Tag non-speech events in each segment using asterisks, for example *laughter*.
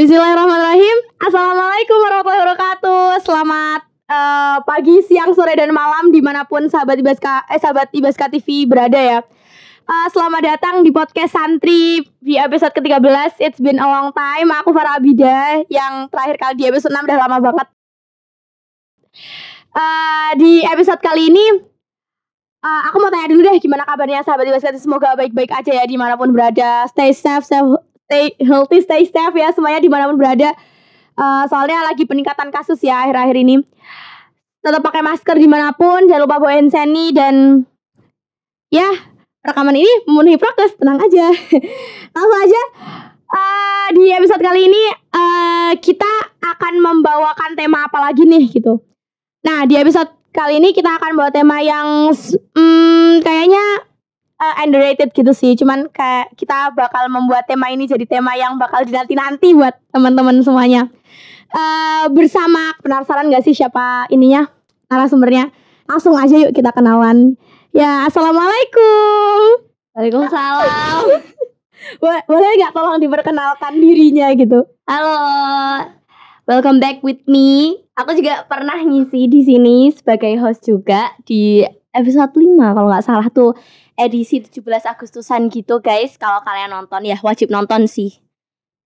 Bismillahirrahmanirrahim. Assalamualaikum warahmatullahi wabarakatuh. Selamat uh, pagi, siang, sore, dan malam dimanapun sahabat Ibaska, eh, sahabat Ibaska TV berada ya. Uh, selamat datang di podcast Santri di episode ke-13 It's been a long time Aku Farah Abida Yang terakhir kali di episode 6 udah lama banget uh, Di episode kali ini uh, Aku mau tanya dulu deh Gimana kabarnya sahabat Ibas Semoga baik-baik aja ya Dimanapun berada Stay safe, safe stay healthy, stay safe ya semuanya dimanapun berada. Uh, soalnya lagi peningkatan kasus ya akhir-akhir ini. Tetap pakai masker dimanapun, jangan lupa bawa enseni dan ya rekaman ini memenuhi prokes, tenang aja. *laughs* Langsung aja uh, di episode kali ini uh, kita akan membawakan tema apa lagi nih gitu. Nah di episode kali ini kita akan bawa tema yang hmm, kayaknya uh, underrated gitu sih. Cuman kayak kita bakal membuat tema ini jadi tema yang bakal dinanti-nanti buat teman-teman semuanya. Uh, bersama penasaran gak sih siapa ininya narasumbernya? Langsung aja yuk kita kenalan. Ya, assalamualaikum. Waalaikumsalam. *laughs* Boleh nggak tolong diperkenalkan dirinya gitu? Halo, welcome back with me. Aku juga pernah ngisi di sini sebagai host juga di episode 5 kalau nggak salah tuh edisi 17 Agustusan gitu guys. Kalau kalian nonton ya wajib nonton sih.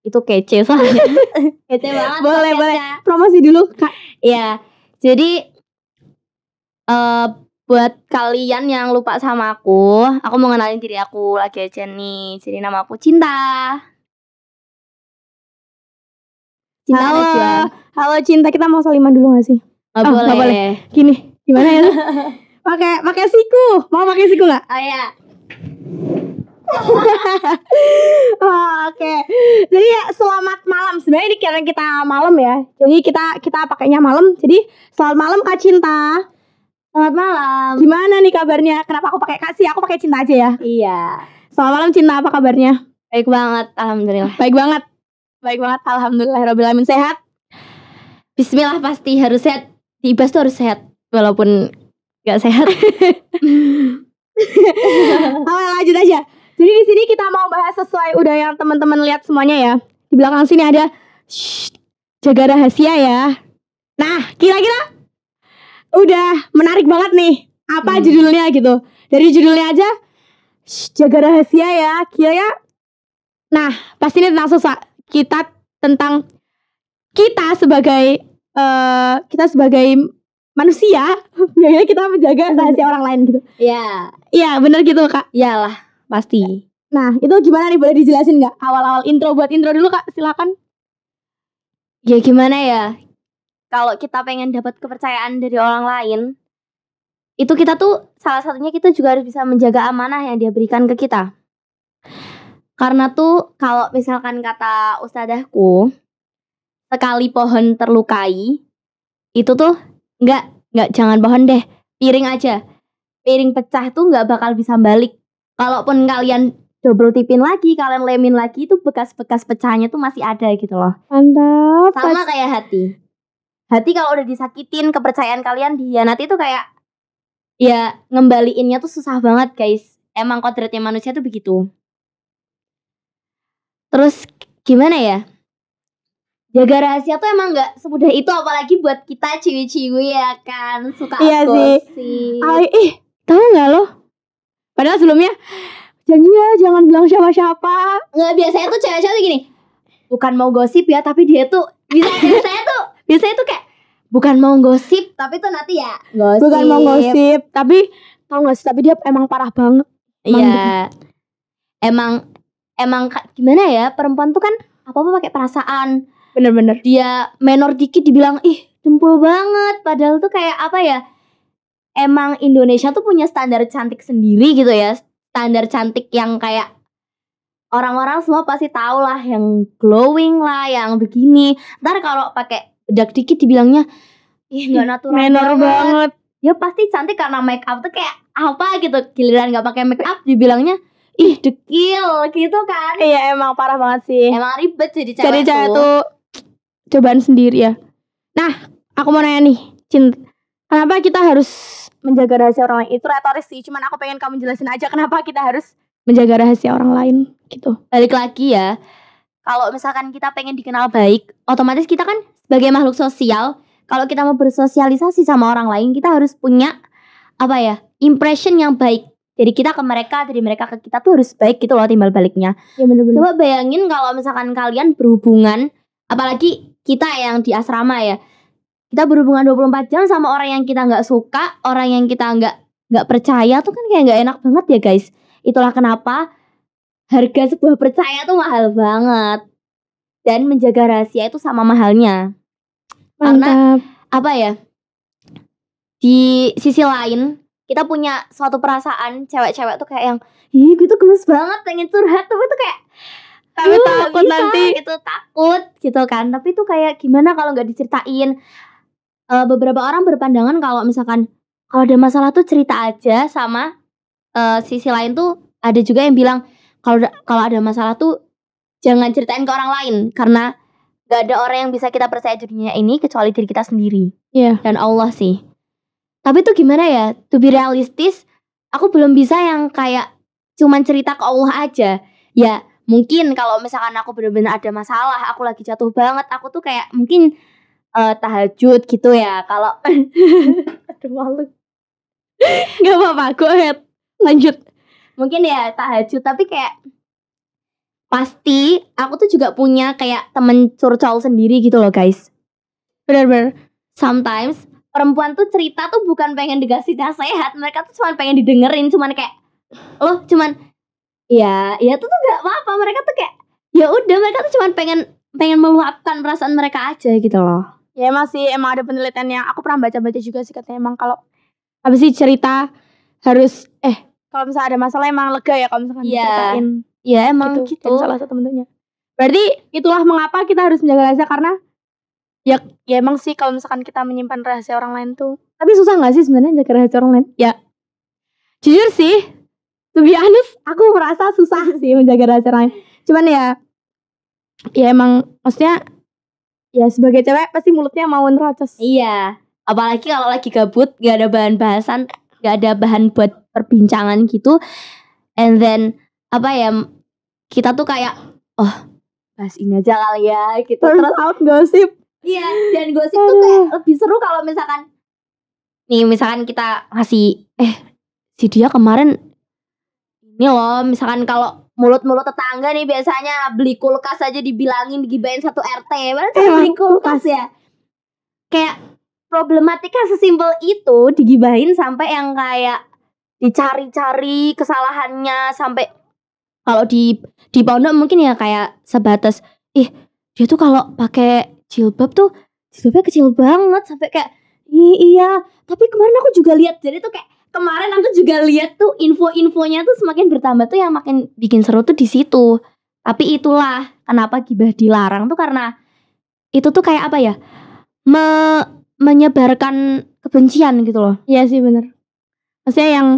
Itu kece soalnya. *laughs* kece banget. Boleh, boleh. Promosi dulu, Kak. Iya. Jadi uh, buat kalian yang lupa sama aku, aku mau kenalin diri aku lagi aja nih. Jadi nama aku Cinta. Cinta Halo. Aja. Halo Cinta, kita mau saliman dulu gak sih? Gak oh, boleh. Gak boleh. Gini, gimana ya? *laughs* pakai pakai siku mau pakai siku nggak oh ya oh, *laughs* Oke, okay. jadi ya, selamat malam. Sebenarnya ini karena kita malam ya, jadi kita kita pakainya malam. Jadi selamat malam Kak Cinta. Selamat malam. Gimana nih kabarnya? Kenapa aku pakai kasih? Aku pakai Cinta aja ya. Iya. Selamat malam Cinta. Apa kabarnya? Baik banget, alhamdulillah. Baik banget, baik banget. Alhamdulillah, Robil Amin sehat. Bismillah pasti harus sehat. Di IBAS tuh harus sehat, walaupun nggak sehat. Awal *laughs* lanjut aja. Jadi di sini kita mau bahas sesuai udah yang teman-teman lihat semuanya ya. Di belakang sini ada Shh, jaga rahasia ya. Nah, kira-kira udah menarik banget nih. Apa hmm. judulnya gitu? Dari judulnya aja Shh, jaga rahasia ya. kira ya. Nah, pasti ini tentang susah kita tentang kita sebagai uh, kita sebagai manusia *laughs* biasanya kita menjaga hmm. rahasia orang lain gitu Iya Iya bener gitu kak Iyalah pasti ya. Nah itu gimana nih boleh dijelasin nggak awal-awal intro buat intro dulu kak silakan Ya gimana ya kalau kita pengen dapat kepercayaan dari orang lain itu kita tuh salah satunya kita juga harus bisa menjaga amanah yang dia berikan ke kita karena tuh kalau misalkan kata ustadahku sekali pohon terlukai itu tuh nggak nggak jangan pohon deh piring aja piring pecah tuh nggak bakal bisa balik kalaupun kalian double tipin lagi kalian lemin lagi itu bekas-bekas pecahnya tuh masih ada gitu loh mantap sama kayak hati hati kalau udah disakitin kepercayaan kalian dihianati tuh kayak ya ngembaliinnya tuh susah banget guys emang kodratnya manusia tuh begitu terus gimana ya jaga rahasia tuh emang nggak semudah itu apalagi buat kita ciwi-ciwi ya kan suka iya gosip. sih ah, Ay, eh tahu nggak lo padahal sebelumnya janji ya jangan bilang siapa-siapa nggak biasanya tuh cewek-cewek gini bukan mau gosip ya tapi dia tuh bisa *laughs* biasanya tuh biasanya tuh kayak bukan mau gosip tapi tuh nanti ya gosip. bukan mau gosip tapi tahu nggak sih tapi dia emang parah banget iya gitu. emang emang gimana ya perempuan tuh kan apa apa pakai perasaan bener-bener dia menor dikit dibilang ih jempol banget padahal tuh kayak apa ya emang Indonesia tuh punya standar cantik sendiri gitu ya standar cantik yang kayak orang-orang semua pasti tahu lah yang glowing lah yang begini ntar kalau pakai bedak dikit dibilangnya ih gak natural Menor banget. banget ya pasti cantik karena make up tuh kayak apa gitu giliran gak pakai make up dibilangnya ih dekil gitu kan iya emang parah banget sih emang ribet jadi cewek jadi cewek tuh cobaan sendiri ya. Nah, aku mau nanya nih, cinta. Kenapa kita harus menjaga rahasia orang lain? Itu retoris sih, cuman aku pengen kamu jelasin aja kenapa kita harus menjaga rahasia orang lain gitu. Balik lagi ya, kalau misalkan kita pengen dikenal baik, otomatis kita kan sebagai makhluk sosial, kalau kita mau bersosialisasi sama orang lain, kita harus punya apa ya, impression yang baik Jadi kita ke mereka, dari mereka ke kita tuh harus baik gitu loh timbal baliknya. Ya bener -bener. Coba bayangin kalau misalkan kalian berhubungan, apalagi kita yang di asrama ya kita berhubungan 24 jam sama orang yang kita nggak suka orang yang kita nggak nggak percaya tuh kan kayak nggak enak banget ya guys itulah kenapa harga sebuah percaya tuh mahal banget dan menjaga rahasia itu sama mahalnya Mantap. karena apa ya di sisi lain kita punya suatu perasaan cewek-cewek tuh kayak yang ih gue tuh gemes banget pengen curhat tapi tuh kayak tapi uh, takut bisa, nanti itu takut gitu kan. Tapi itu kayak gimana kalau nggak diceritain? Uh, beberapa orang berpandangan kalau misalkan kalau ada masalah tuh cerita aja sama uh, sisi lain tuh ada juga yang bilang kalau kalau ada masalah tuh jangan ceritain ke orang lain karena nggak ada orang yang bisa kita percaya jadinya dunia ini kecuali diri kita sendiri yeah. dan Allah sih. Tapi tuh gimana ya? To be realistis, aku belum bisa yang kayak cuman cerita ke Allah aja. Ya mungkin kalau misalkan aku benar-benar ada masalah aku lagi jatuh banget aku tuh kayak mungkin uh, tahajud gitu ya kalau *laughs* ada malu nggak apa-apa gue lanjut mungkin ya tahajud tapi kayak pasti aku tuh juga punya kayak temen curcol sendiri gitu loh guys benar-benar sometimes perempuan tuh cerita tuh bukan pengen dikasih nasihat mereka tuh cuma pengen didengerin cuman kayak loh cuman ya, ya itu iya tuh gak apa-apa. Mereka tuh kayak ya udah mereka tuh cuma pengen pengen meluapkan perasaan mereka aja gitu loh. Ya sih emang ada penelitian yang aku pernah baca-baca juga sih katanya emang kalau habis sih cerita harus eh kalau misalnya ada masalah emang lega ya kalau misalkan yeah. diceritain. Iya, emang gitu. gitu. salah satu bentuknya. Berarti itulah mengapa kita harus menjaga rahasia karena ya ya emang sih kalau misalkan kita menyimpan rahasia orang lain tuh tapi susah nggak sih sebenarnya menjaga rahasia orang lain ya jujur sih lebih honest, aku merasa susah sih menjaga rahasia lain cuman ya ya emang maksudnya ya sebagai cewek pasti mulutnya mau nerocos iya apalagi kalau lagi gabut gak ada bahan bahasan gak ada bahan buat perbincangan gitu and then apa ya kita tuh kayak oh bahas ini aja kali ya gitu Turns terus out gosip iya dan gosip tuh kayak lebih seru kalau misalkan nih misalkan kita ngasih eh si dia kemarin ini loh misalkan kalau mulut-mulut tetangga nih biasanya beli kulkas aja dibilangin digibain satu RT mana eh, beli kulkas ya kayak problematika sesimpel itu digibain sampai yang kayak dicari-cari kesalahannya sampai kalau di di pondok mungkin ya kayak sebatas ih dia tuh kalau pakai jilbab tuh jilbabnya kecil banget sampai kayak iya tapi kemarin aku juga lihat jadi tuh kayak kemarin aku juga lihat tuh info-infonya tuh semakin bertambah tuh yang makin bikin seru tuh di situ. Tapi itulah kenapa gibah dilarang tuh karena itu tuh kayak apa ya? Me menyebarkan kebencian gitu loh. Iya sih bener. Maksudnya yang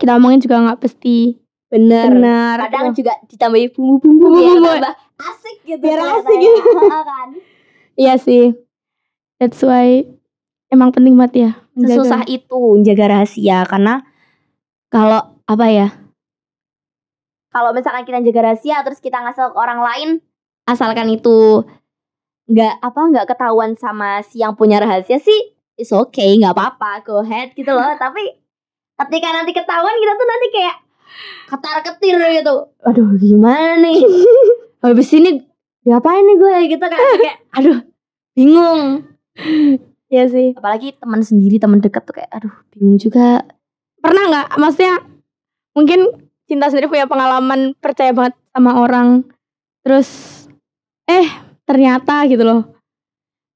kita omongin juga nggak pasti bener. bener. Kadang juga ditambahin bumbu-bumbu ya, asik gitu. Biar asik gitu. Kan? Iya sih. That's why Emang penting banget ya. Menjaga. Sesusah itu menjaga rahasia karena kalau apa ya? Kalau misalkan kita jaga rahasia terus kita ngasal ke orang lain, asalkan itu nggak apa nggak ketahuan sama si yang punya rahasia sih, is okay, nggak apa-apa, go ahead gitu loh. *laughs* Tapi ketika nanti ketahuan kita tuh nanti kayak ketar ketir gitu aduh gimana nih *laughs* habis ini diapain nih gue gitu kan kayak aduh bingung *laughs* Iya sih. Apalagi teman sendiri, teman dekat tuh kayak aduh bingung juga. Pernah nggak? Maksudnya mungkin cinta sendiri punya pengalaman percaya banget sama orang. Terus eh ternyata gitu loh.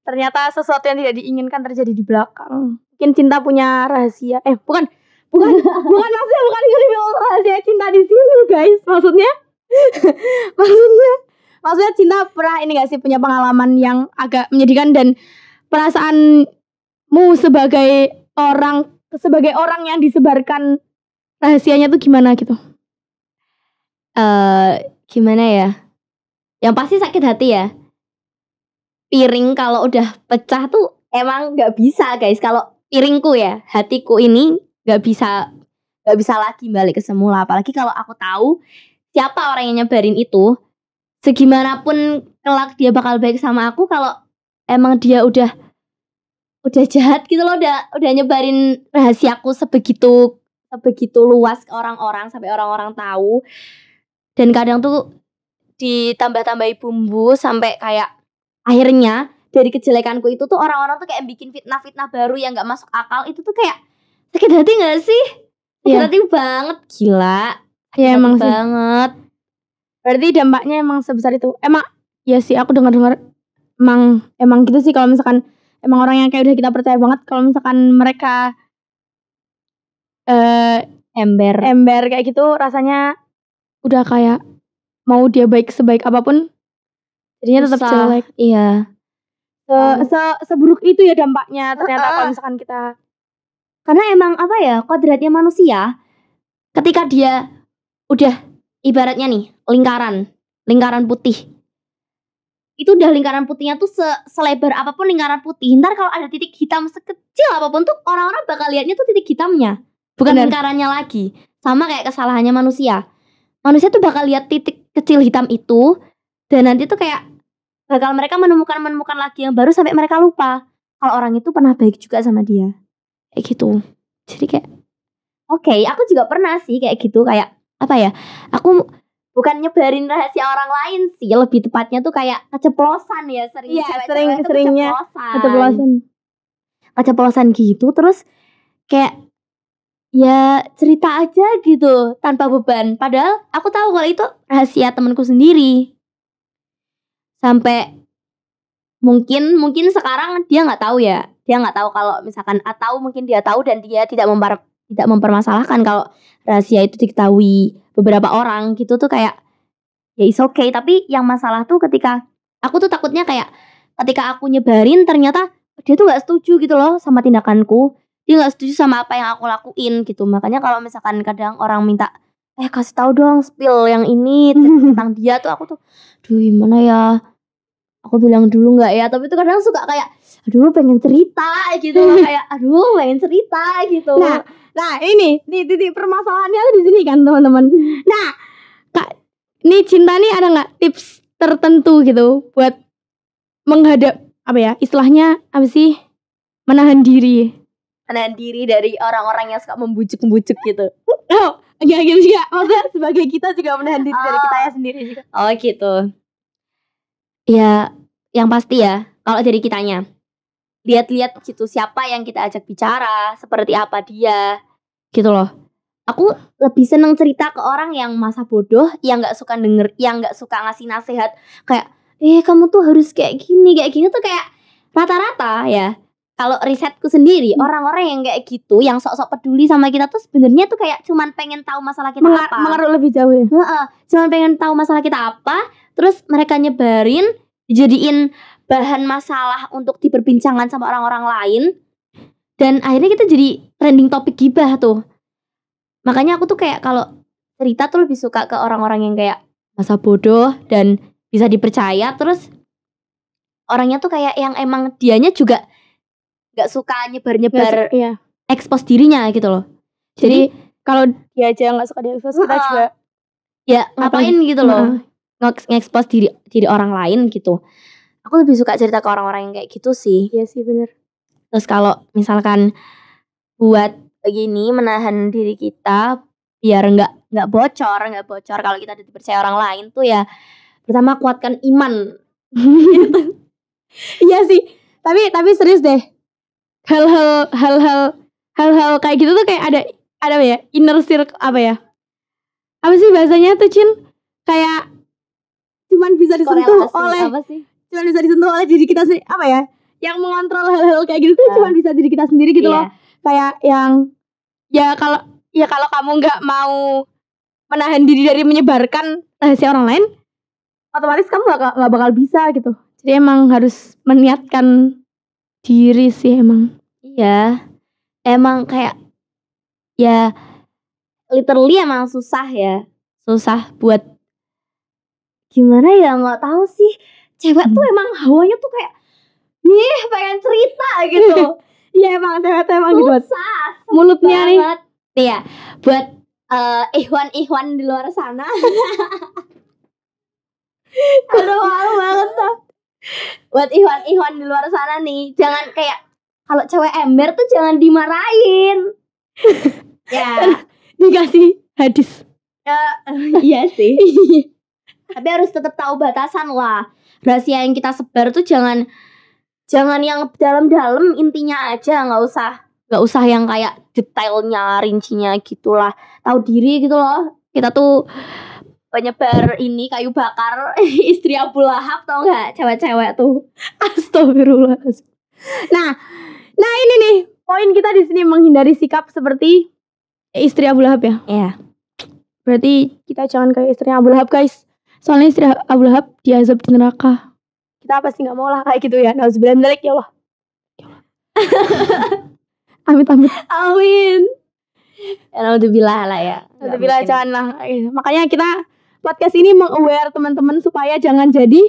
Ternyata sesuatu yang tidak diinginkan terjadi di belakang. Mungkin cinta punya rahasia. Eh bukan bukan *laughs* bukan maksudnya bukan bilang rahasia cinta di sini guys. Maksudnya *laughs* maksudnya maksudnya cinta pernah ini gak sih punya pengalaman yang agak menyedihkan dan perasaanmu sebagai orang sebagai orang yang disebarkan rahasianya tuh gimana gitu? Uh, gimana ya? Yang pasti sakit hati ya. Piring kalau udah pecah tuh emang nggak bisa guys. Kalau piringku ya, hatiku ini nggak bisa nggak bisa lagi balik ke semula. Apalagi kalau aku tahu siapa orang yang nyebarin itu, segimanapun kelak dia bakal baik sama aku kalau emang dia udah udah jahat gitu loh udah udah nyebarin rahasiaku sebegitu sebegitu luas ke orang-orang sampai orang-orang tahu dan kadang tuh ditambah-tambahi bumbu sampai kayak akhirnya dari kejelekanku itu tuh orang-orang tuh kayak bikin fitnah-fitnah baru yang nggak masuk akal itu tuh kayak sakit hati nggak sih sakit ya. hati banget gila iya, sakit ya emang sih. banget berarti dampaknya emang sebesar itu emak ya sih aku dengar-dengar emang emang gitu sih kalau misalkan emang orang yang kayak udah kita percaya banget kalau misalkan mereka eh ember ember kayak gitu rasanya udah kayak mau dia baik sebaik apapun jadinya tetap jelek iya se, oh. se seburuk itu ya dampaknya ternyata uh, uh. kalau misalkan kita karena emang apa ya kodratnya manusia ketika dia udah ibaratnya nih lingkaran lingkaran putih itu udah lingkaran putihnya tuh se selebar apapun lingkaran putih ntar kalau ada titik hitam sekecil apapun tuh orang-orang bakal liatnya tuh titik hitamnya bukan Bener. lingkarannya lagi sama kayak kesalahannya manusia manusia tuh bakal lihat titik kecil hitam itu dan nanti tuh kayak bakal mereka menemukan menemukan lagi yang baru sampai mereka lupa kalau orang itu pernah baik juga sama dia kayak gitu jadi kayak oke okay, aku juga pernah sih kayak gitu kayak apa ya aku bukan nyebarin rahasia orang lain sih lebih tepatnya tuh kayak keceplosan ya sering ya, cewek sering cewek seringnya keceplosan. keceplosan gitu terus kayak ya cerita aja gitu tanpa beban padahal aku tahu kalau itu rahasia temanku sendiri sampai mungkin mungkin sekarang dia nggak tahu ya dia nggak tahu kalau misalkan atau mungkin dia tahu dan dia tidak memper tidak mempermasalahkan kalau rahasia itu diketahui beberapa orang gitu tuh kayak ya is okay tapi yang masalah tuh ketika aku tuh takutnya kayak ketika aku nyebarin ternyata dia tuh nggak setuju gitu loh sama tindakanku dia nggak setuju sama apa yang aku lakuin gitu makanya kalau misalkan kadang orang minta eh kasih tahu dong spill yang ini *laughs* tentang dia tuh aku tuh duh gimana ya aku bilang dulu nggak ya tapi tuh kadang suka kayak aduh pengen cerita gitu *laughs* kayak aduh pengen cerita gitu nah Nah ini di titik permasalahannya ada di sini kan teman-teman. Nah kak, ini cinta nih ada nggak tips tertentu gitu buat menghadap apa ya istilahnya apa sih menahan diri menahan diri dari orang-orang yang suka membujuk-membujuk gitu. Oh, enggak gitu juga. Maksudnya sebagai kita juga menahan diri oh. dari kita ya sendiri juga. Oh, gitu. Ya, yang pasti ya, kalau dari kitanya. Lihat-lihat situ siapa yang kita ajak bicara, seperti apa dia gitu loh aku lebih seneng cerita ke orang yang masa bodoh yang nggak suka denger yang nggak suka ngasih nasihat kayak eh kamu tuh harus kayak gini kayak gini tuh kayak rata-rata ya kalau risetku sendiri hmm. orang-orang yang kayak gitu yang sok-sok peduli sama kita tuh sebenarnya tuh kayak cuman pengen tahu masalah kita Mengar apa mengarut lebih jauh ya Nge-nge, cuman pengen tahu masalah kita apa terus mereka nyebarin jadiin bahan masalah untuk diperbincangkan sama orang-orang lain dan akhirnya kita jadi trending topik gibah tuh makanya aku tuh kayak kalau cerita tuh lebih suka ke orang-orang yang kayak masa bodoh dan bisa dipercaya terus orangnya tuh kayak yang emang dianya juga nggak suka nyebar-nyebar ya, iya. expose dirinya gitu loh jadi, jadi kalau dia aja nggak suka di expose kita juga ya ngapain apa, gitu loh uh, nge-expose diri diri orang lain gitu aku lebih suka cerita ke orang-orang yang kayak gitu sih iya sih bener Terus kalau misalkan buat begini menahan diri kita biar nggak nggak bocor nggak bocor kalau kita dipercaya orang lain tuh ya pertama kuatkan iman *laughs* iya sih tapi tapi serius deh hal-hal hal-hal hal-hal kayak gitu tuh kayak ada ada apa ya inner circle apa ya apa sih bahasanya tuh Cin kayak cuman bisa disentuh Korelasi, oleh apa sih? cuman bisa disentuh oleh diri kita sih apa ya yang mengontrol hal-hal kayak gitu tuh uh. Iya. cuma bisa diri kita sendiri gitu yeah. loh iya. kayak yang ya kalau ya kalau kamu nggak mau menahan diri dari menyebarkan rahasia orang lain otomatis kamu gak, gak bakal bisa gitu jadi emang harus meniatkan diri sih emang iya emang kayak ya literally emang susah ya susah buat gimana ya nggak tahu sih cewek hmm. tuh emang hawanya tuh kayak ih pengen cerita gitu *laughs* iya emang ternyata emang susah, mulutnya nih iya buat uh, eh, ihwan ihwan di luar sana *laughs* aduh malu banget tuh buat ihwan ihwan di luar sana nih jangan kayak kalau cewek ember tuh jangan dimarahin *laughs* ya kan dikasih hadis ya, iya sih tapi harus tetap tahu batasan lah rahasia yang kita sebar tuh jangan jangan yang dalam-dalam intinya aja nggak usah nggak usah yang kayak detailnya rincinya gitulah tahu diri gitu loh kita tuh penyebar ini kayu bakar *laughs* istri Abu Lahab tau nggak cewek-cewek tuh *laughs* astagfirullah nah nah ini nih poin kita di sini menghindari sikap seperti istri Abu Lahab ya iya yeah. berarti kita jangan kayak istri Abu Lahab guys soalnya istri Abu Lahab diazab di neraka kita pasti nggak mau lah kayak gitu ya nah minalik ya Allah ya *laughs* amit amit amin ya nauzubillah lah ya nauzubillah jangan lah makanya kita podcast ini meng-aware teman-teman supaya jangan jadi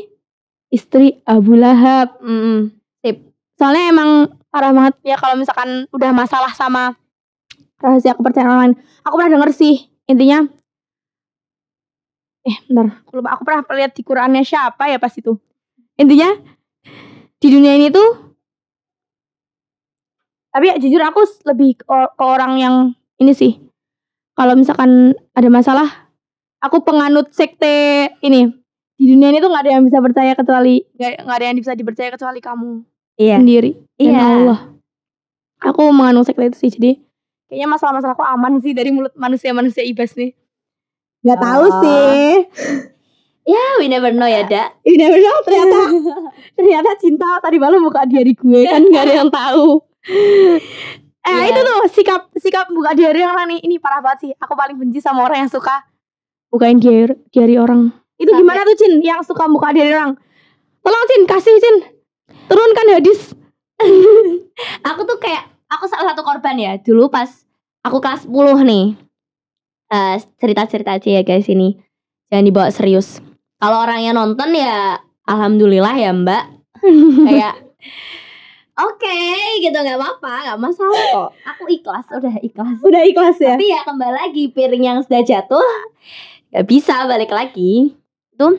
istri Abu Lahab mm, sip soalnya emang parah banget ya kalau misalkan udah masalah sama rahasia kepercayaan orang lain aku pernah denger sih intinya eh bentar aku lupa aku pernah lihat di Qurannya siapa ya pas itu intinya di dunia ini tuh tapi ya, jujur aku lebih ke, orang yang ini sih kalau misalkan ada masalah aku penganut sekte ini di dunia ini tuh nggak ada yang bisa percaya kecuali nggak ada yang bisa dipercaya kecuali kamu iya. sendiri iya. dan Allah aku menganut sekte itu sih jadi kayaknya masalah-masalah aku aman sih dari mulut manusia-manusia ibas nih nggak oh. tahu sih Ya, yeah, we never know ya, Da. We never know ternyata. *laughs* ternyata cinta tadi malam buka diary gue kan gak ada yang tahu. Eh, yeah. itu tuh sikap sikap buka diary orang nih. Ini parah banget sih. Aku paling benci sama orang yang suka bukain diary, diary orang. Itu Sampai. gimana tuh, Cin? Yang suka buka diary orang. Tolong, Cin, kasih, Cin. Turunkan hadis. *laughs* aku tuh kayak aku salah satu korban ya. Dulu pas aku kelas 10 nih. Eh, cerita-cerita uh, cerita -cerita aja ya guys ini. Jangan dibawa serius kalau orangnya nonton ya alhamdulillah ya Mbak. *laughs* Kayak Oke, okay, gitu nggak apa-apa, nggak masalah kok. Aku ikhlas, udah ikhlas. Udah ikhlas ya. Tapi ya kembali lagi piring yang sudah jatuh, nggak bisa balik lagi. Tuh,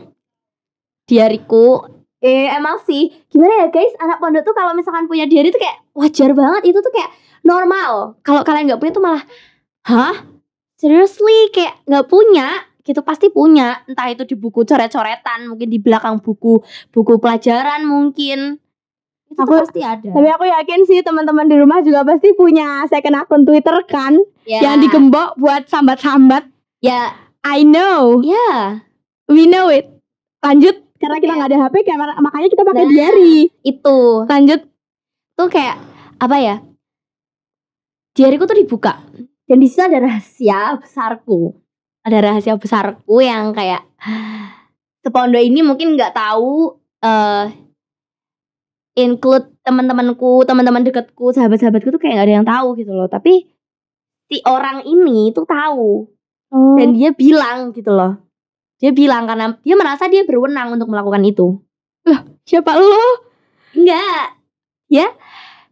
diariku eh emang sih gimana ya guys anak pondok tuh kalau misalkan punya diari tuh kayak wajar banget itu tuh kayak normal kalau kalian nggak punya tuh malah hah seriously kayak nggak punya gitu pasti punya entah itu di buku coret-coretan mungkin di belakang buku buku pelajaran mungkin itu aku, pasti ada tapi aku yakin sih teman-teman di rumah juga pasti punya second akun Twitter kan yeah. yang digembok buat sambat-sambat ya yeah. I know ya yeah. we know it lanjut karena okay. kita iya. nggak ada HP kayak makanya kita pakai nah, diary itu lanjut tuh kayak apa ya diaryku tuh dibuka dan di situ ada rahasia besarku ada rahasia besarku yang kayak ah, sepondo ini mungkin nggak tahu uh, include teman-temanku, teman-teman dekatku, sahabat-sahabatku tuh kayak gak ada yang tahu gitu loh. Tapi si orang ini tuh tahu. Oh. Dan dia bilang gitu loh. Dia bilang karena dia merasa dia berwenang untuk melakukan itu. Lah, siapa lo? Enggak. Ya,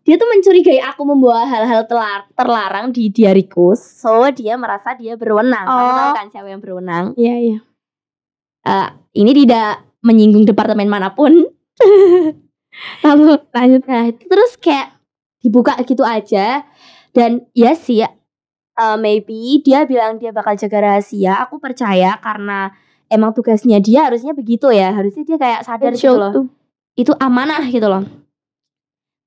dia tuh mencurigai aku membawa hal-hal terlarang di diariku so dia merasa dia berwenang oh. kamu tahu kan siapa yang berwenang iya iya uh, ini tidak menyinggung departemen manapun *laughs* lalu lanjut nah itu terus kayak dibuka gitu aja dan ya sih uh, maybe dia bilang dia bakal jaga rahasia aku percaya karena emang tugasnya dia harusnya begitu ya harusnya dia kayak sadar gitu loh itu amanah gitu loh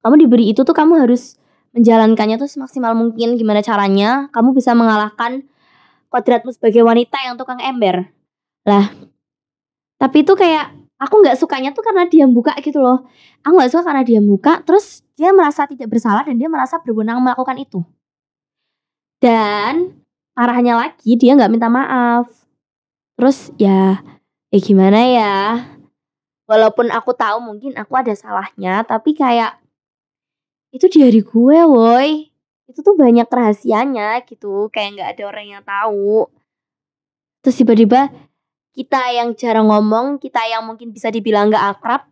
kamu diberi itu tuh kamu harus menjalankannya tuh semaksimal mungkin gimana caranya kamu bisa mengalahkan kodratmu sebagai wanita yang tukang ember lah tapi itu kayak aku nggak sukanya tuh karena dia buka gitu loh aku nggak suka karena dia buka terus dia merasa tidak bersalah dan dia merasa berwenang melakukan itu dan arahnya lagi dia nggak minta maaf terus ya eh gimana ya walaupun aku tahu mungkin aku ada salahnya tapi kayak itu di hari gue woi itu tuh banyak rahasianya gitu kayak nggak ada orang yang tahu terus tiba-tiba kita yang jarang ngomong kita yang mungkin bisa dibilang nggak akrab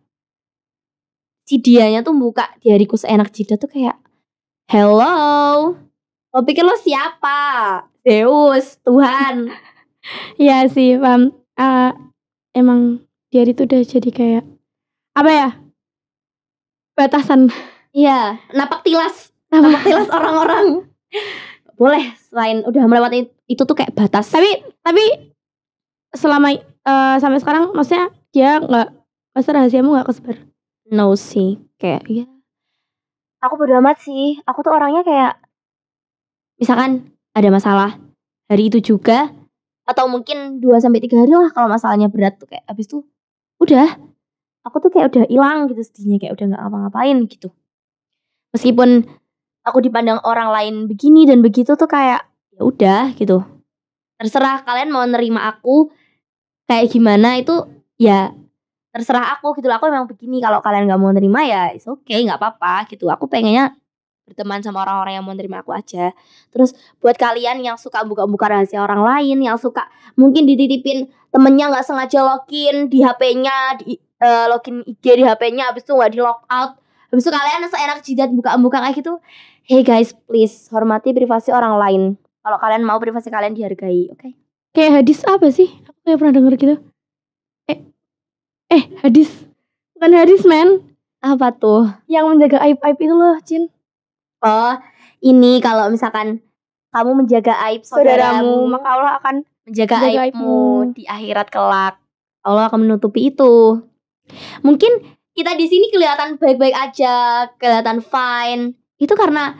si dianya tuh buka di hari diariku seenak jidat tuh kayak hello lo pikir lo siapa Deus Tuhan *laughs* ya sih pam uh, emang hari itu udah jadi kayak apa ya batasan Iya, napak tilas. Napak *laughs* tilas orang-orang. Boleh selain udah melewati itu tuh kayak batas. Tapi tapi selama uh, sampai sekarang maksudnya dia nggak masa rahasiamu nggak kesebar? No sih, kayak ya. Aku bodo amat sih. Aku tuh orangnya kayak misalkan ada masalah hari itu juga atau mungkin 2 sampai 3 hari lah kalau masalahnya berat tuh kayak habis tuh udah aku tuh kayak udah hilang gitu sedihnya kayak udah nggak apa-ngapain gitu meskipun aku dipandang orang lain begini dan begitu tuh kayak ya udah gitu terserah kalian mau nerima aku kayak gimana itu ya terserah aku gitu aku memang begini kalau kalian nggak mau nerima ya oke okay nggak apa-apa gitu aku pengennya berteman sama orang-orang yang mau nerima aku aja terus buat kalian yang suka buka-buka rahasia orang lain yang suka mungkin dititipin temennya nggak sengaja login di HP-nya di uh, login IG di HP-nya abis itu nggak di out habis itu kalian seenak jidat buka-buka kayak gitu hey guys please hormati privasi orang lain kalau kalian mau privasi kalian dihargai oke okay? kayak hadis apa sih aku kayak pernah denger gitu eh eh hadis bukan hadis men apa tuh yang menjaga aib aib itu loh Jin oh ini kalau misalkan kamu menjaga aib saudaramu, saudaramu maka Allah akan menjaga, menjaga aibmu, aibmu di akhirat kelak Allah akan menutupi itu mungkin kita di sini kelihatan baik-baik aja, kelihatan fine. Itu karena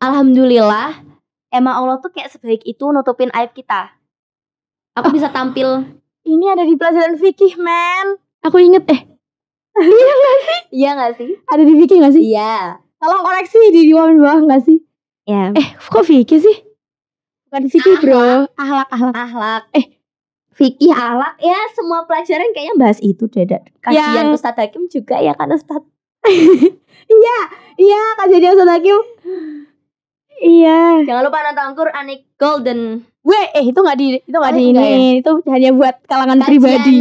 alhamdulillah emang Allah tuh kayak sebaik itu nutupin aib kita. Aku oh. bisa tampil. Ini ada di pelajaran fikih, men. Aku inget eh. iya gak sih? Iya gak sih? Ada di fikih gak sih? Iya. Tolong koreksi di di bawah gak sih? Iya. Eh, kok fikih sih? Bukan fikih, Bro. Ahlak, ahlak. Ahlak. Eh, fikih alat ya semua pelajaran kayaknya bahas itu deh ya. kajian yang... Ustadz Hakim juga ya kan Ustadz *laughs* iya iya kajian Ustadz Hakim iya jangan lupa nonton Quran Golden Weh, eh itu nggak di itu nggak oh, di ini ya? itu hanya buat kalangan kajian... pribadi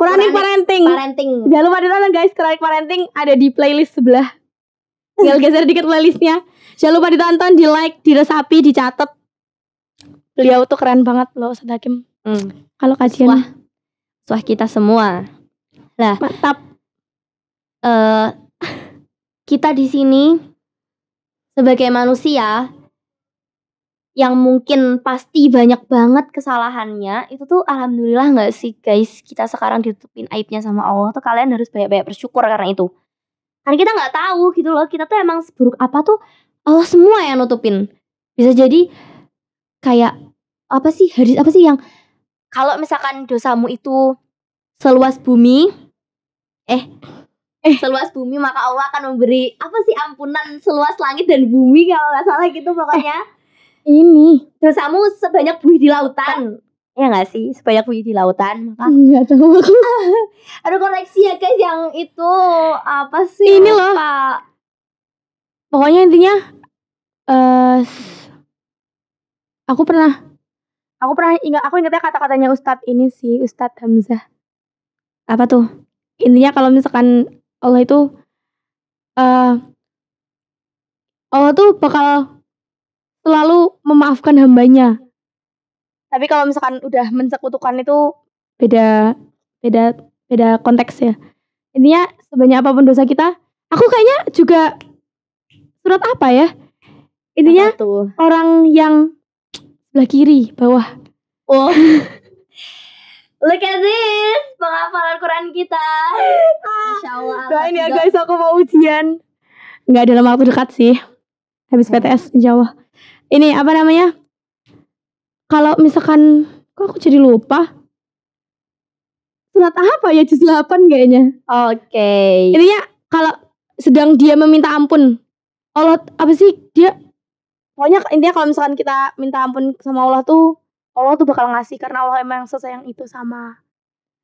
Quran parenting. parenting. Jangan lupa ditonton guys, Quran parenting ada di playlist sebelah. Tinggal *laughs* geser dikit playlistnya. Jangan lupa ditonton, di like, diresapi, dicatat. Beliau tuh keren banget loh Ustadz Hmm. Kalau kajian suah, suah kita semua. Lah, mantap. Uh, kita di sini sebagai manusia yang mungkin pasti banyak banget kesalahannya itu tuh alhamdulillah nggak sih guys kita sekarang ditutupin aibnya sama Allah tuh kalian harus banyak-banyak bersyukur karena itu karena kita nggak tahu gitu loh kita tuh emang seburuk apa tuh Allah semua yang nutupin bisa jadi kayak apa sih hadis apa sih yang kalau misalkan dosamu itu seluas bumi eh eh seluas bumi maka Allah akan memberi apa sih ampunan seluas langit dan bumi kalau nggak salah gitu pokoknya eh, ini dosamu sebanyak buih di lautan ya nggak sih sebanyak buih di lautan maka nggak iya, tahu aku *laughs* ada koreksi ya guys yang itu apa sih ini loh pak pokoknya intinya eh uh, aku pernah Aku pernah ingat, aku ingatnya kata-katanya Ustadz ini sih, Ustadz Hamzah. Apa tuh? Intinya kalau misalkan Allah itu uh, Allah tuh bakal selalu memaafkan hambanya. Tapi kalau misalkan udah mensekutukan itu beda beda beda konteks ya. Intinya sebanyak apapun dosa kita, aku kayaknya juga surat apa ya? Intinya orang yang Sebelah kiri, bawah. Oh. *laughs* Look at this, penghafalan Quran kita. Masya Allah. Doain nah, ya guys, aku mau ujian. Nggak dalam waktu dekat sih. Habis iya. PTS, insya Allah. Ini apa namanya? Kalau misalkan, kok aku jadi lupa? Surat apa ya, juz 8 kayaknya. Oke. Okay. Intinya, kalau sedang dia meminta ampun. Allah, apa sih, dia pokoknya intinya kalau misalkan kita minta ampun sama Allah tuh Allah tuh bakal ngasih karena Allah emang sesayang itu sama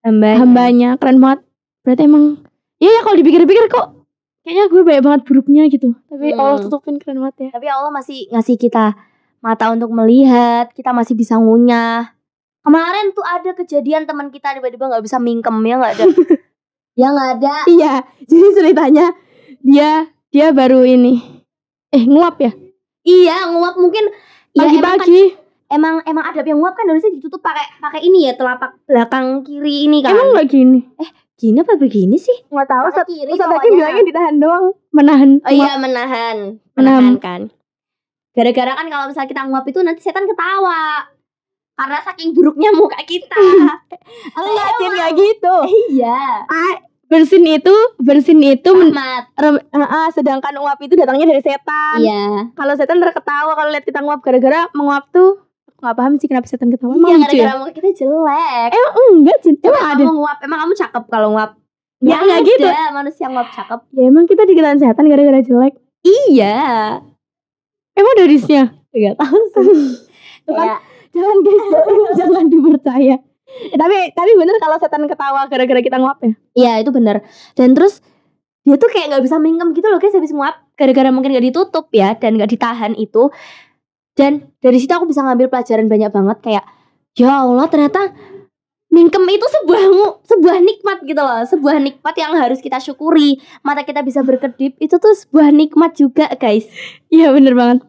hambanya, hambanya. keren banget berarti emang iya ya kalau dipikir-pikir kok kayaknya gue banyak banget buruknya gitu tapi hmm. Allah tutupin keren banget ya tapi Allah masih ngasih kita mata untuk melihat kita masih bisa ngunyah kemarin tuh ada kejadian teman kita tiba-tiba nggak bisa mingkem ya nggak ada *laughs* ya nggak ada iya *laughs* jadi ceritanya dia dia baru ini eh ngelap ya Iya, nguap mungkin pagi bagi Ya, emang kan emang ada yang nguap kan harusnya ditutup pakai pakai ini ya telapak belakang kiri ini kan emang enggak gini eh gini apa begini sih nggak tahu Ustaz kiri Ustaz tadi bilangnya ditahan doang menahan oh nguap. iya menahan menahan, menahan kan gara-gara kan kalau misalnya kita nguap itu nanti setan ketawa karena saking buruknya muka kita *laughs* enggak Jin eh, enggak gitu eh, iya A ah, bersin itu bersin itu rahmat. uh, sedangkan uap itu datangnya dari setan. Iya. Kalau setan terketawa kalau lihat kita nguap gara-gara menguap tuh nggak paham sih kenapa setan ketawa Iya ya? gara-gara ya? kita jelek Emang eh, enggak sih Emang, emang ada. kamu nguap Emang kamu cakep kalau nguap Ya enggak gitu manusia nguap cakep Ya emang kita dikenal setan gara-gara jelek Iya Emang dari sini? Gak tahu sih Jangan, *laughs* ya. jangan guys *laughs* Jangan dipercaya Eh, tapi tapi bener kalau setan ketawa gara-gara kita nguap ya iya itu bener dan terus dia tuh kayak nggak bisa mingkem gitu loh guys habis nguap gara-gara mungkin gak ditutup ya dan gak ditahan itu dan dari situ aku bisa ngambil pelajaran banyak banget kayak ya Allah ternyata mingkem itu sebuah sebuah nikmat gitu loh sebuah nikmat yang harus kita syukuri mata kita bisa berkedip itu tuh sebuah nikmat juga guys iya bener banget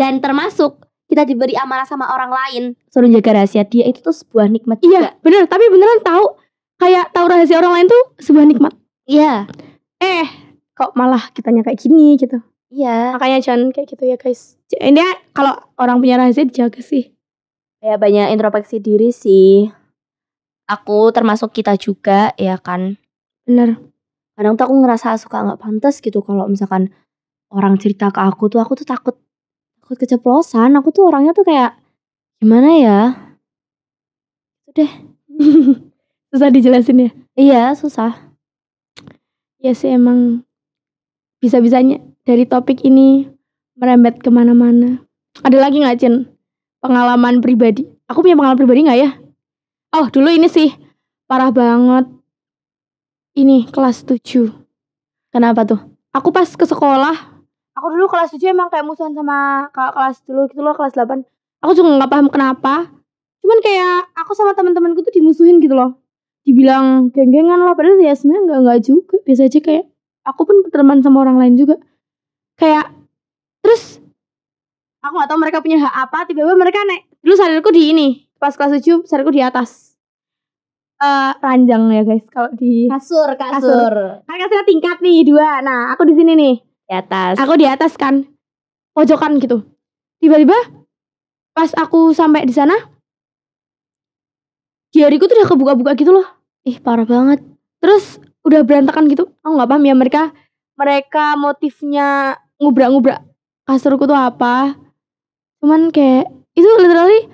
dan termasuk kita diberi amanah sama orang lain suruh jaga rahasia dia itu tuh sebuah nikmat iya juga. bener tapi beneran tahu kayak tahu rahasia orang lain tuh sebuah nikmat iya eh kok malah kitanya kayak gini gitu iya makanya jangan kayak gitu ya guys ini kalau orang punya rahasia dijaga sih ya banyak introspeksi diri sih aku termasuk kita juga ya kan bener kadang tuh aku ngerasa suka nggak pantas gitu kalau misalkan orang cerita ke aku tuh aku tuh takut takut keceplosan aku tuh orangnya tuh kayak gimana ya udah gitu *laughs* susah dijelasin ya iya susah ya sih emang bisa-bisanya dari topik ini merembet kemana-mana ada lagi nggak Cin pengalaman pribadi aku punya pengalaman pribadi nggak ya oh dulu ini sih parah banget ini kelas 7 kenapa tuh aku pas ke sekolah aku dulu kelas 7 emang kayak musuhan sama kakak kelas dulu gitu loh kelas 8 aku juga nggak paham kenapa cuman kayak aku sama teman-temanku tuh dimusuhin gitu loh dibilang geng-gengan lah padahal ya sebenarnya nggak nggak juga biasa aja kayak aku pun berteman sama orang lain juga kayak terus aku nggak tahu mereka punya hak apa tiba-tiba mereka naik dulu sadarku di ini pas kelas 7 sadarku di atas uh, ranjang ya guys kalau di kasur kasur, kasur. kan nah, kasurnya tingkat nih dua nah aku di sini nih di atas. Aku di atas kan. Pojokan gitu. Tiba-tiba pas aku sampai di sana jariku tuh udah kebuka-buka gitu loh. Ih, parah banget. Terus udah berantakan gitu. Aku nggak paham ya mereka mereka motifnya ngubrak-ngubrak kasurku tuh apa. Cuman kayak itu literally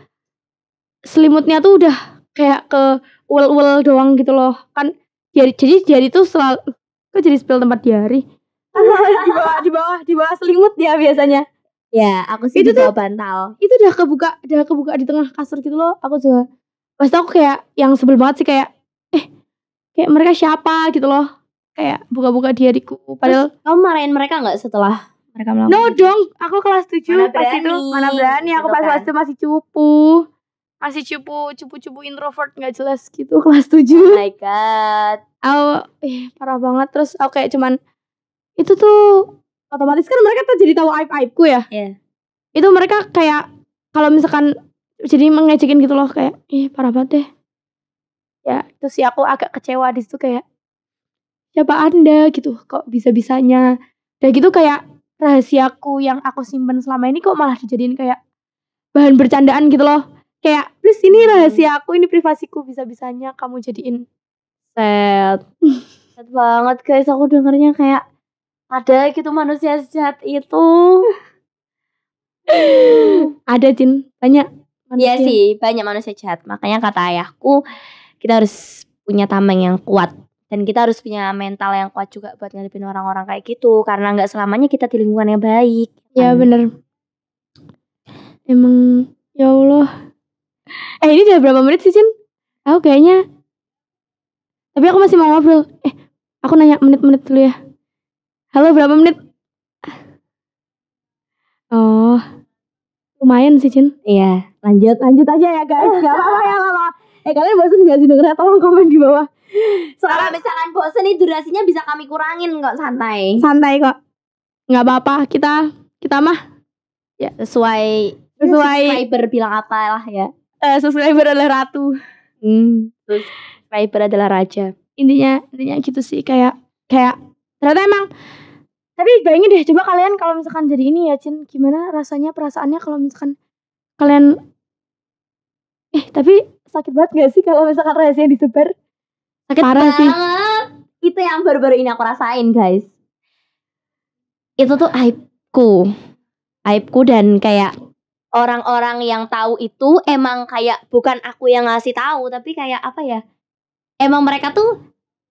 selimutnya tuh udah kayak ke uel-uel doang gitu loh. Kan jadi jadi jari tuh selalu kok jadi spill tempat jari. *laughs* di bawah di bawah di bawah selimut dia ya biasanya ya aku sih itu di bawah tuh, bantal itu udah kebuka udah kebuka di tengah kasur gitu loh aku juga pasti aku kayak yang sebel banget sih kayak eh kayak mereka siapa gitu loh kayak buka-buka di padahal Terus, kamu marahin mereka nggak setelah mereka melakukan no itu? dong aku kelas tujuh mana pas itu mana berani aku gitu pas kelas itu masih cupu masih cupu cupu cupu introvert nggak jelas gitu kelas tujuh oh my god aku eh, parah banget terus aku kayak cuman itu tuh otomatis kan mereka tuh jadi tahu aib aibku ya yeah. itu mereka kayak kalau misalkan jadi mengecekin gitu loh kayak ih parah banget deh ya itu sih aku agak kecewa di situ kayak siapa anda gitu kok bisa bisanya dan gitu kayak rahasiaku yang aku simpen selama ini kok malah dijadiin kayak bahan bercandaan gitu loh kayak please ini hmm. rahasia aku ini privasiku bisa bisanya kamu jadiin sad *laughs* sad banget guys aku dengernya kayak ada gitu manusia sejahat itu ada Jin banyak iya manusia. Iya sih banyak manusia jahat makanya kata ayahku kita harus punya tameng yang kuat dan kita harus punya mental yang kuat juga buat ngadepin orang-orang kayak gitu karena nggak selamanya kita di lingkungan yang baik ya kan? bener emang ya Allah eh ini udah berapa menit sih Jin aku kayaknya tapi aku masih mau ngobrol eh aku nanya menit-menit dulu ya Halo, berapa menit? Oh, lumayan sih, Cin. Iya, lanjut. Lanjut aja ya, guys. Gak apa-apa ya, lama. Eh, kalian bosan gak sih denger Tolong komen di bawah. Soalnya misalkan bosan nih, durasinya bisa kami kurangin kok, santai. Santai kok. Gak apa-apa, kita kita mah ya sesuai sesuai subscriber bilang apa lah ya. Eh, uh, subscriber adalah ratu. Hmm. Terus subscriber adalah raja. Intinya intinya gitu sih kayak kayak ternyata emang tapi bayangin deh coba kalian kalau misalkan jadi ini ya Cin gimana rasanya perasaannya kalau misalkan kalian eh tapi sakit banget gak sih kalau misalkan rahasia disebar sakit parah banget. sih itu yang baru-baru ini aku rasain guys itu tuh aibku aibku dan kayak orang-orang yang tahu itu emang kayak bukan aku yang ngasih tahu tapi kayak apa ya emang mereka tuh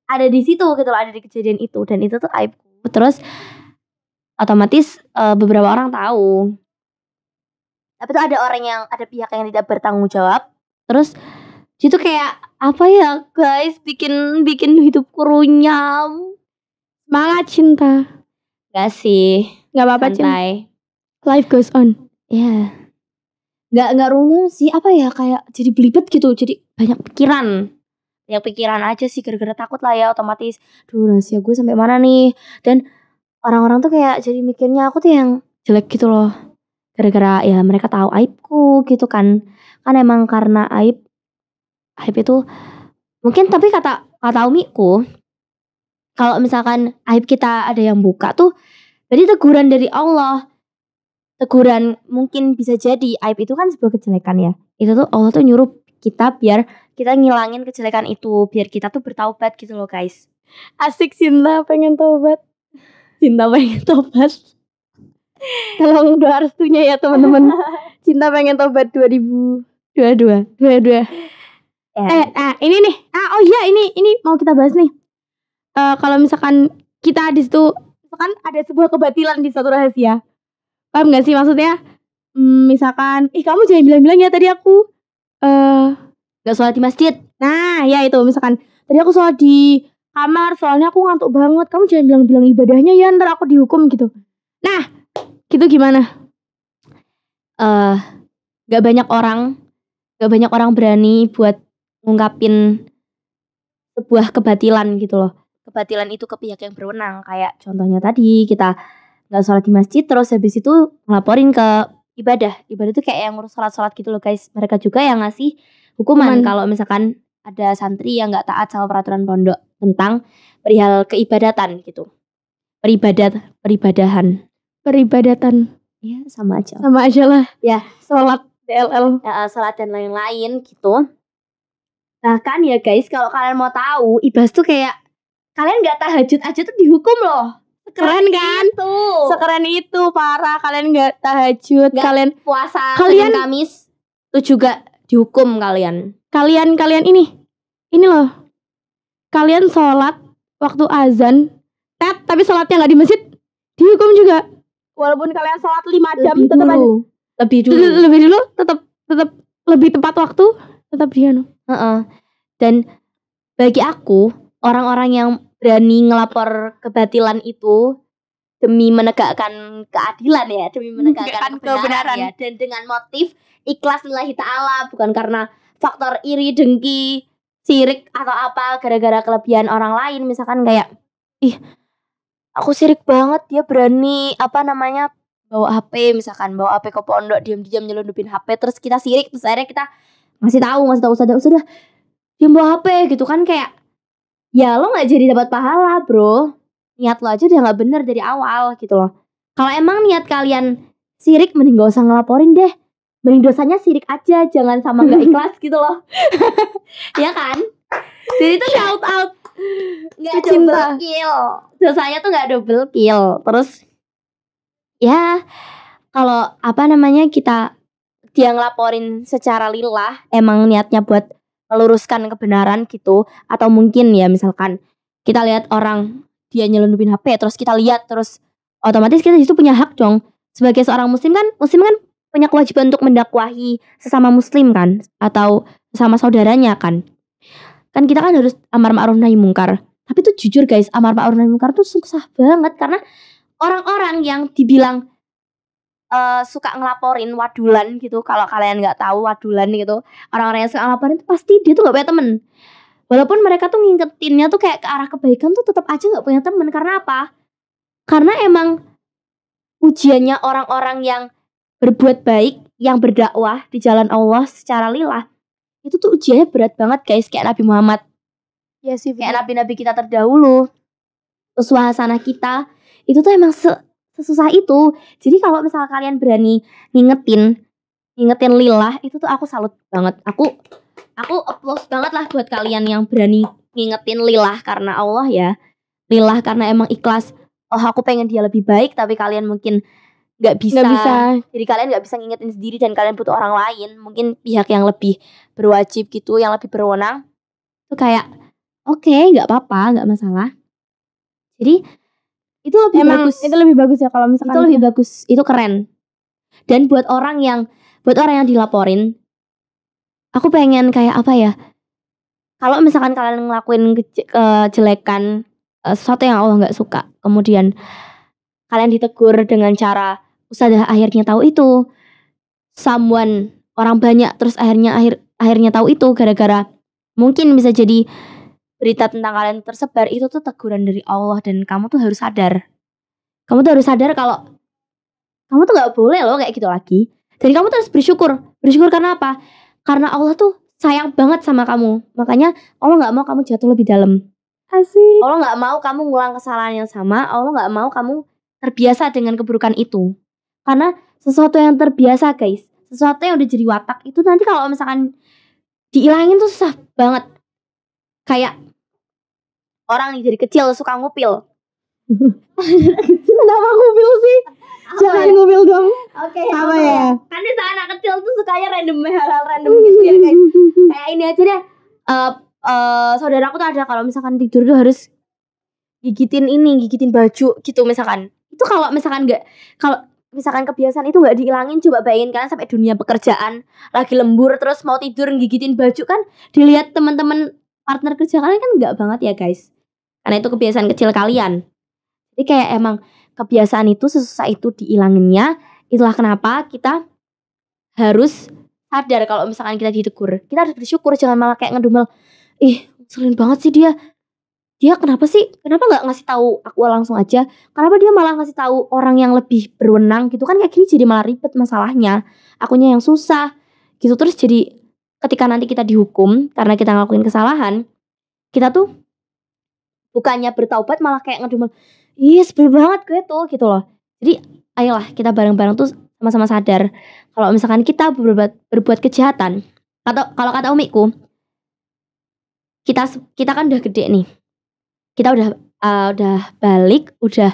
ada di situ gitu loh ada di kejadian itu dan itu tuh aibku terus otomatis uh, beberapa orang tahu tapi tuh ada orang yang ada pihak yang tidak bertanggung jawab terus itu kayak apa ya guys bikin bikin hidupku runyam semangat cinta Gak sih nggak apa-apa cinta life goes on ya yeah. nggak nggak runyam sih apa ya kayak jadi belibet gitu jadi banyak pikiran banyak pikiran aja sih gara-gara takut lah ya otomatis duh rahasia gue sampai mana nih dan orang-orang tuh kayak jadi mikirnya aku tuh yang jelek gitu loh gara-gara ya mereka tahu aibku gitu kan kan emang karena aib aib itu mungkin tapi kata kata umiku kalau misalkan aib kita ada yang buka tuh jadi teguran dari Allah teguran mungkin bisa jadi aib itu kan sebuah kejelekan ya itu tuh Allah tuh nyuruh kita biar kita ngilangin kejelekan itu biar kita tuh bertaubat gitu loh guys asik Cinta pengen taubat Cinta pengen taubat tolong doa restunya ya teman-teman Cinta *laughs* pengen taubat 2022 22 ya. Eh, ah ini nih. Ah, oh iya ini ini mau kita bahas nih. Uh, kalau misalkan kita di situ misalkan ada sebuah kebatilan di satu rahasia. Paham gak sih maksudnya? Hmm, misalkan, ih eh, kamu jangan bilang-bilang ya tadi aku eh uh, Gak sholat di masjid. Nah, ya itu misalkan tadi aku sholat di kamar soalnya aku ngantuk banget. Kamu jangan bilang-bilang ibadahnya ya ntar aku dihukum gitu. Nah, gitu gimana? Eh, uh, gak banyak orang, gak banyak orang berani buat ngungkapin sebuah kebatilan gitu loh. Kebatilan itu ke pihak yang berwenang kayak contohnya tadi kita nggak sholat di masjid terus habis itu ngelaporin ke ibadah ibadah itu kayak yang ngurus sholat sholat gitu loh guys mereka juga yang ngasih hukuman, hukuman. kalau misalkan ada santri yang nggak taat sama peraturan pondok tentang perihal keibadatan gitu. Peribadat, peribadahan. Peribadatan. Ya, sama aja. Sama aja lah. Ya, sholat DLL. Ya, eh, sholat dan lain-lain gitu. Bahkan ya guys, kalau kalian mau tahu, ibas tuh kayak kalian nggak tahajud aja tuh dihukum loh. Keren kan? Itu. Sekeren itu parah. Kalian nggak tahajud, gak kalian puasa, kalian Kamis tuh juga dihukum kalian. Kalian-kalian ini, ini loh, kalian sholat waktu azan, tet, tapi sholatnya nggak di masjid, dihukum juga. Walaupun kalian sholat lima jam lebih tetap dulu. lebih dulu. Lebih dulu, tetap tetap lebih tepat waktu, tetap dia anu. no. Uh -uh. Dan bagi aku, orang-orang yang berani ngelapor kebatilan itu demi menegakkan keadilan ya, demi menegakkan kebenaran, kebenaran ya, dan dengan motif ikhlas lillahi ta'ala bukan karena faktor iri dengki sirik atau apa gara-gara kelebihan orang lain misalkan kayak ih aku sirik banget dia berani apa namanya bawa HP misalkan bawa HP ke pondok diam-diam nyelundupin HP terus kita sirik terus akhirnya kita masih tahu masih tahu sudah sudah diam bawa HP gitu kan kayak ya lo gak jadi dapat pahala bro niat lo aja udah gak bener dari awal gitu loh kalau emang niat kalian sirik mending gak usah ngelaporin deh mending dosanya sirik aja jangan sama gak *laughs* ikhlas gitu loh *laughs* ya kan jadi itu shout out nggak double kill dosanya tuh nggak double kill terus ya kalau apa namanya kita dia ngelaporin secara lilah emang niatnya buat meluruskan kebenaran gitu atau mungkin ya misalkan kita lihat orang dia nyelundupin HP terus kita lihat terus otomatis kita disitu punya hak dong sebagai seorang muslim kan muslim kan punya kewajiban untuk mendakwahi sesama muslim kan atau sesama saudaranya kan. Kan kita kan harus amar ma'ruf nahi mungkar. Tapi tuh jujur guys, amar ma'ruf nahi mungkar tuh susah banget karena orang-orang yang dibilang uh, suka ngelaporin wadulan gitu kalau kalian nggak tahu wadulan gitu orang-orang yang suka ngelaporin itu pasti dia tuh nggak punya temen walaupun mereka tuh ngingetinnya tuh kayak ke arah kebaikan tuh tetap aja nggak punya temen karena apa karena emang ujiannya orang-orang yang berbuat baik yang berdakwah di jalan Allah secara lillah itu tuh ujiannya berat banget guys kayak Nabi Muhammad ya sih kayak nabi-nabi kita terdahulu suasana kita itu tuh emang sesusah itu jadi kalau misal kalian berani ngingetin ngingetin lillah itu tuh aku salut banget aku aku applause banget lah buat kalian yang berani ngingetin lillah karena Allah ya lillah karena emang ikhlas oh aku pengen dia lebih baik tapi kalian mungkin nggak bisa. Gak bisa. Jadi kalian nggak bisa ngingetin sendiri dan kalian butuh orang lain. Mungkin pihak yang lebih berwajib gitu, yang lebih berwenang. Itu kayak oke, okay, nggak apa-apa, nggak masalah. Jadi itu lebih Emang bagus. Itu lebih bagus ya kalau misalkan. Itu lebih ya. bagus. Itu keren. Dan buat orang yang buat orang yang dilaporin, aku pengen kayak apa ya? Kalau misalkan kalian ngelakuin kejelekan eh, sesuatu yang Allah nggak suka, kemudian kalian ditegur dengan cara Ustazah akhirnya tahu itu. Someone orang banyak terus akhirnya akhir akhirnya tahu itu gara-gara mungkin bisa jadi berita tentang kalian tersebar itu tuh teguran dari Allah dan kamu tuh harus sadar. Kamu tuh harus sadar kalau kamu tuh nggak boleh loh kayak gitu lagi. jadi kamu tuh harus bersyukur. Bersyukur karena apa? Karena Allah tuh sayang banget sama kamu. Makanya Allah nggak mau kamu jatuh lebih dalam. Asik. Allah nggak mau kamu ngulang kesalahan yang sama. Allah nggak mau kamu terbiasa dengan keburukan itu karena sesuatu yang terbiasa guys sesuatu yang udah jadi watak itu nanti kalau misalkan diilangin tuh susah banget kayak orang nih dari kecil suka ngupil *laughs* kenapa ngupil sih jangan ya? ngupil dong oke okay, apa ya? ya kan di anak kecil tuh sukanya random hal-hal random gitu ya guys *laughs* kayak ini aja deh uh, uh, saudaraku tuh ada kalau misalkan tidur tuh harus gigitin ini gigitin baju gitu misalkan itu kalau misalkan nggak kalau misalkan kebiasaan itu nggak dihilangin coba bayangin kan sampai dunia pekerjaan lagi lembur terus mau tidur gigitin baju kan dilihat teman-teman partner kerja kalian kan nggak banget ya guys karena itu kebiasaan kecil kalian jadi kayak emang kebiasaan itu sesusah itu dihilanginnya itulah kenapa kita harus sadar kalau misalkan kita ditegur kita harus bersyukur jangan malah kayak ngedumel ih selin banget sih dia dia kenapa sih kenapa nggak ngasih tahu aku langsung aja kenapa dia malah ngasih tahu orang yang lebih berwenang gitu kan kayak gini jadi malah ribet masalahnya akunya yang susah gitu terus jadi ketika nanti kita dihukum karena kita ngelakuin kesalahan kita tuh bukannya bertaubat malah kayak ngedumel yes, sebel banget gue tuh gitu loh jadi ayolah kita bareng-bareng tuh sama-sama sadar kalau misalkan kita berbuat berbuat kejahatan atau kalau kata umiku kita kita kan udah gede nih kita udah uh, udah balik, udah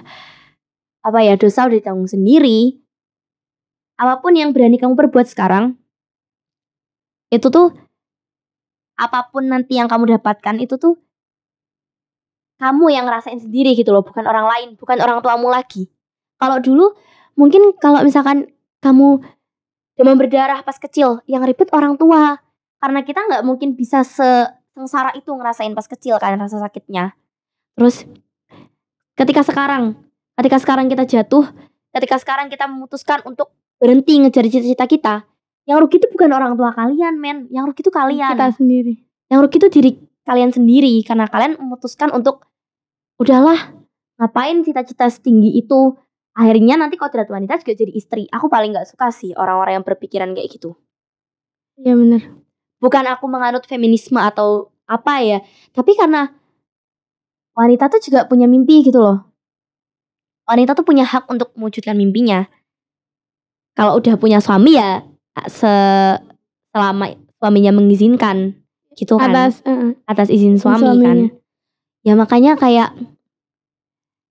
apa ya dosa udah ditanggung sendiri. Apapun yang berani kamu perbuat sekarang, itu tuh apapun nanti yang kamu dapatkan itu tuh kamu yang ngerasain sendiri gitu loh, bukan orang lain, bukan orang tuamu lagi. Kalau dulu mungkin kalau misalkan kamu demam berdarah pas kecil, yang ribet orang tua. Karena kita nggak mungkin bisa sesengsara itu ngerasain pas kecil kan rasa sakitnya. Terus ketika sekarang, ketika sekarang kita jatuh, ketika sekarang kita memutuskan untuk berhenti ngejar cita-cita kita, yang rugi itu bukan orang tua kalian, men. Yang rugi itu kalian. Kita sendiri. Yang rugi itu diri kalian sendiri karena kalian memutuskan untuk udahlah, ngapain cita-cita setinggi itu? Akhirnya nanti kalau tidak wanita juga jadi istri. Aku paling nggak suka sih orang-orang yang berpikiran kayak gitu. Iya bener. Bukan aku menganut feminisme atau apa ya, tapi karena wanita tuh juga punya mimpi gitu loh. Wanita tuh punya hak untuk mewujudkan mimpinya. Kalau udah punya suami ya ah, se selama suaminya mengizinkan gitu kan. Atas uh, atas izin suami kan. suaminya. kan. Ya makanya kayak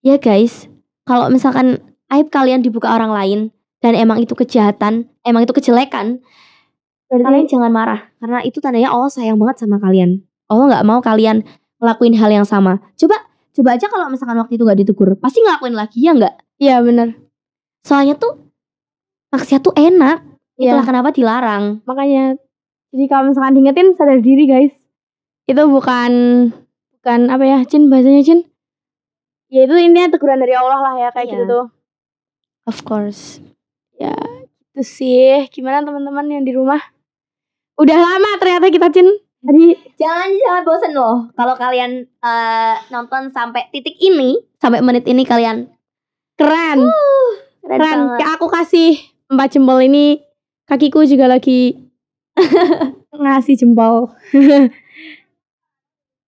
ya guys, kalau misalkan aib kalian dibuka orang lain dan emang itu kejahatan, emang itu kejelekan, Berarti... kalian jangan marah karena itu tandanya Allah sayang banget sama kalian. Allah nggak mau kalian lakuin hal yang sama. Coba coba aja kalau misalkan waktu itu nggak ditegur, pasti ngelakuin lagi ya nggak? Iya benar Soalnya tuh maksiat tuh enak. Ya. Itulah kenapa dilarang. Makanya jadi kalau misalkan diingetin sadar diri guys. Itu bukan bukan apa ya, Cin bahasanya Cin? Ya itu intinya teguran dari Allah lah ya kayak ya. gitu tuh. Of course. Ya, itu sih. Gimana teman-teman yang di rumah? Udah lama ternyata kita Cin jadi jangan jangan bosen loh kalau kalian uh, nonton sampai titik ini sampai menit ini kalian keren. Uh, keren. keren. Kayak aku kasih empat jempol ini kakiku juga lagi *laughs* ngasih jempol. *laughs*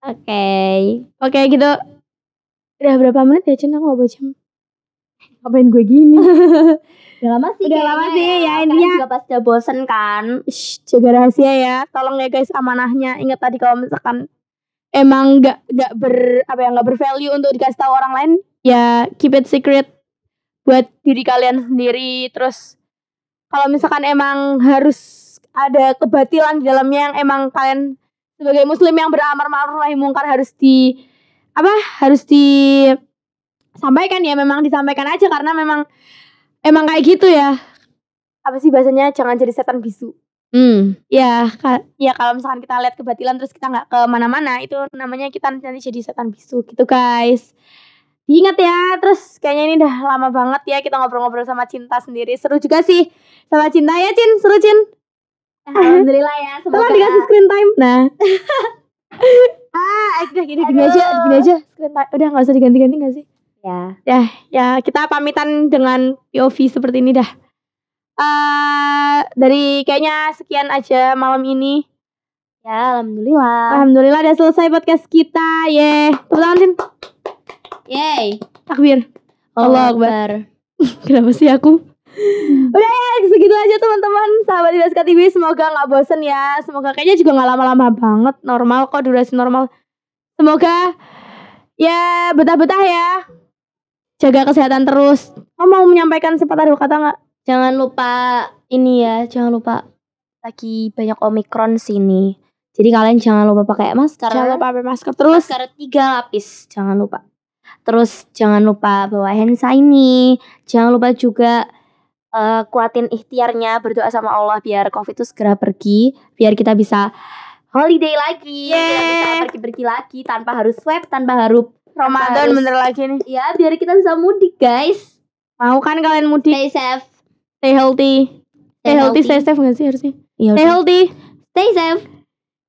Oke. Oke okay, gitu. Udah berapa menit ya Cen? Aku gak Ngapain gue gini? *laughs* Udah lama sih Udah lama sih ya, ya intinya juga pasti udah bosen kan Shh, Jaga rahasia ya Tolong ya guys amanahnya Ingat tadi kalau misalkan Emang gak, gak ber Apa ya gak bervalue untuk dikasih tahu orang lain Ya keep it secret Buat diri kalian sendiri Terus Kalau misalkan emang harus ada kebatilan di dalamnya yang emang kalian sebagai muslim yang beramar ma'ruf nahi mungkar harus di apa harus di sampaikan ya memang disampaikan aja karena memang emang kayak gitu ya apa sih bahasanya jangan jadi setan bisu Hmm. Ya, ka ya kalau misalkan kita lihat kebatilan terus kita nggak ke mana-mana itu namanya kita nanti jadi setan bisu gitu guys. Ingat ya, terus kayaknya ini udah lama banget ya kita ngobrol-ngobrol sama Cinta sendiri. Seru juga sih sama Cinta ya, Cin. Seru, Cin. Ya, eh. Alhamdulillah ya, semoga dikasih screen time. Nah. *laughs* ah, eh, udah gini, gini aja, gini aja screen time. Udah nggak usah diganti-ganti nggak sih? Ya. Ya, ya kita pamitan dengan POV seperti ini dah. Uh, dari kayaknya sekian aja malam ini. Ya, alhamdulillah. Alhamdulillah udah selesai podcast kita. Ye. Tepuk tangan Sin. Yeay. Takbir. Allah Akbar. *laughs* Kenapa sih aku? Udah ya, segitu aja teman-teman Sahabat di Ibaska TV, semoga gak bosen ya Semoga kayaknya juga gak lama-lama banget Normal kok, durasi normal Semoga ya betah-betah ya jaga kesehatan terus. Kamu mau menyampaikan sepatah dua kata nggak? Jangan lupa ini ya, jangan lupa lagi banyak omikron sini. Jadi kalian jangan lupa pakai masker. Jangan lupa pakai masker terus. Masker tiga lapis, jangan lupa. Terus jangan lupa bawa hand sanitizer. Jangan lupa juga uh, kuatin ikhtiarnya berdoa sama Allah biar covid itu segera pergi, biar kita bisa holiday lagi, yeah. biar kita bisa pergi-pergi lagi tanpa harus swab, tanpa harus Ramadan bener lagi nih. Iya, biar kita bisa mudik, guys. Mau kan kalian mudik? Stay safe. Stay healthy. Stay, healthy, stay safe gak sih harusnya? Yaudah. Stay healthy. Stay safe.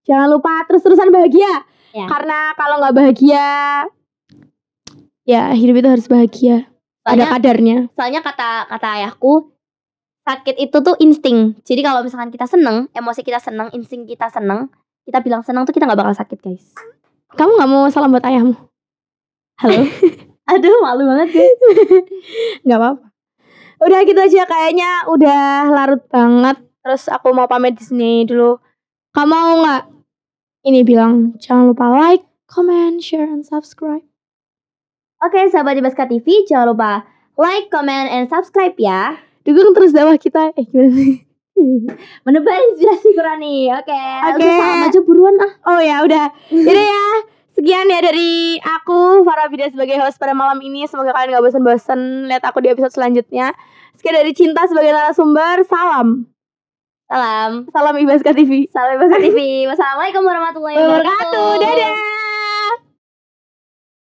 Jangan lupa terus-terusan bahagia. Ya. Karena kalau nggak bahagia ya hidup itu harus bahagia. Soalnya, ada kadarnya. Soalnya kata kata ayahku sakit itu tuh insting. Jadi kalau misalkan kita seneng, emosi kita seneng, insting kita seneng, kita bilang seneng tuh kita nggak bakal sakit guys. Kamu nggak mau salam buat ayahmu? Halo. *laughs* Aduh, malu banget ya. Gak apa-apa. Udah gitu aja kayaknya udah larut banget. Terus aku mau pamit di sini dulu. Kamu mau nggak? Ini bilang jangan lupa like, comment, share, and subscribe. Oke, okay, sahabat Baska TV, jangan lupa like, comment, and subscribe ya. Dukung terus dakwah kita. Eh, gimana sih? *laughs* Menebar inspirasi nih. Oke. Okay. Oke. Okay. sama aja buruan ah. Oh ya, udah. Ini ya. Sekian ya dari aku Farah Bida sebagai host pada malam ini. Semoga kalian gak bosan-bosan lihat aku di episode selanjutnya. Sekian dari Cinta sebagai narasumber. Salam. Salam. Salam Ibaska TV. Salam Ibaska TV. Wassalamualaikum warahmatullahi wabarakatuh. Dadah.